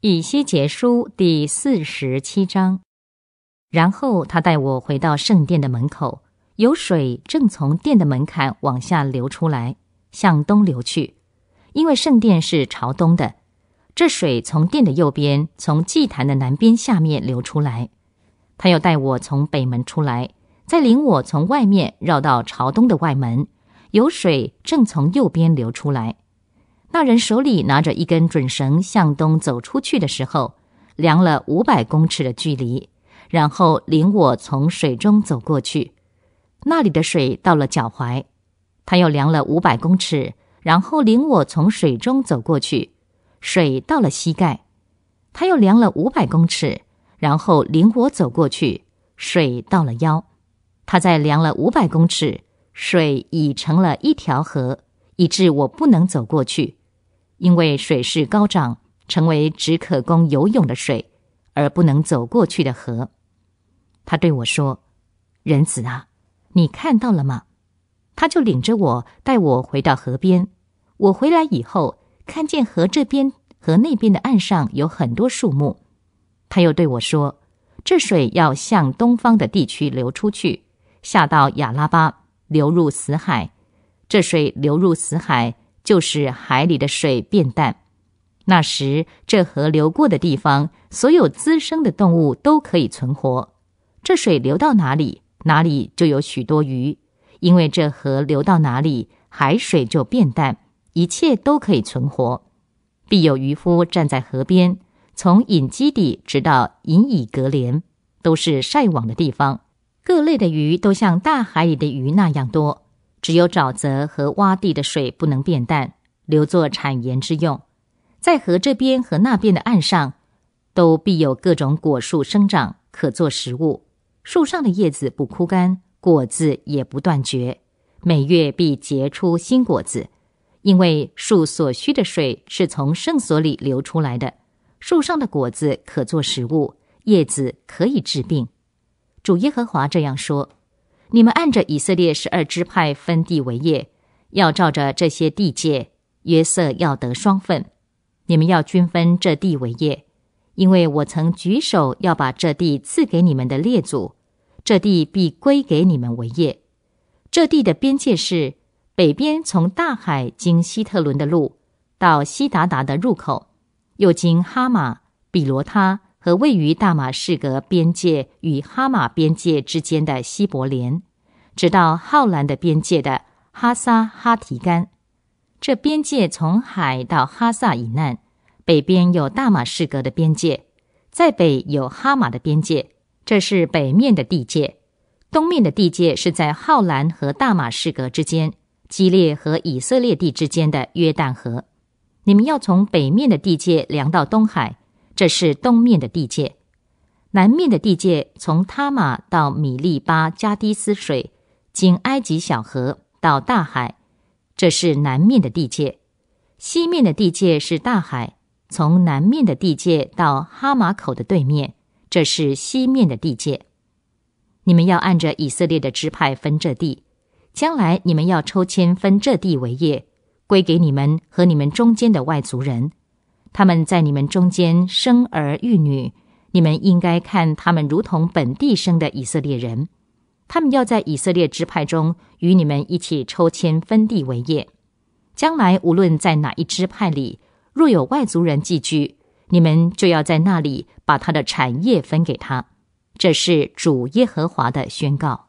以西结书第四十七章。然后他带我回到圣殿的门口，有水正从殿的门槛往下流出来，向东流去，因为圣殿是朝东的。这水从殿的右边，从祭坛的南边下面流出来。他又带我从北门出来，再领我从外面绕到朝东的外门，有水正从右边流出来。那人手里拿着一根准绳，向东走出去的时候，量了五百公尺的距离，然后领我从水中走过去，那里的水到了脚踝；他又量了五百公尺，然后领我从水中走过去，水到了膝盖；他又量了五百公尺，然后领我走过去，水到了腰；他再量了五百公尺，水已成了一条河，以致我不能走过去。因为水势高涨，成为只可供游泳的水，而不能走过去的河。他对我说：“仁子啊，你看到了吗？”他就领着我，带我回到河边。我回来以后，看见河这边和那边的岸上有很多树木。他又对我说：“这水要向东方的地区流出去，下到雅拉巴，流入死海。这水流入死海。”就是海里的水变淡，那时这河流过的地方，所有滋生的动物都可以存活。这水流到哪里，哪里就有许多鱼，因为这河流到哪里，海水就变淡，一切都可以存活。必有渔夫站在河边，从引基底直到引以隔帘，都是晒网的地方，各类的鱼都像大海里的鱼那样多。只有沼泽和洼地的水不能变淡，留作产盐之用。在河这边和那边的岸上，都必有各种果树生长，可做食物。树上的叶子不枯干，果子也不断绝，每月必结出新果子。因为树所需的水是从圣所里流出来的。树上的果子可做食物，叶子可以治病。主耶和华这样说。你们按着以色列十二支派分地为业，要照着这些地界，约瑟要得双份。你们要均分这地为业，因为我曾举手要把这地赐给你们的列祖，这地必归给你们为业。这地的边界是：北边从大海经希特伦的路到西达达的入口，又经哈马、比罗他。和位于大马士革边界与哈马边界之间的西伯连，直到浩兰的边界的哈萨哈提干，这边界从海到哈萨以南，北边有大马士革的边界，在北有哈马的边界，这是北面的地界，东面的地界是在浩兰和大马士革之间，基列和以色列地之间的约旦河，你们要从北面的地界量到东海。这是东面的地界，南面的地界从塔玛到米利巴加迪斯水，经埃及小河到大海，这是南面的地界。西面的地界是大海，从南面的地界到哈马口的对面，这是西面的地界。你们要按着以色列的支派分这地，将来你们要抽签分这地为业，归给你们和你们中间的外族人。他们在你们中间生儿育女，你们应该看他们如同本地生的以色列人。他们要在以色列支派中与你们一起抽签分地为业。将来无论在哪一支派里，若有外族人寄居，你们就要在那里把他的产业分给他。这是主耶和华的宣告。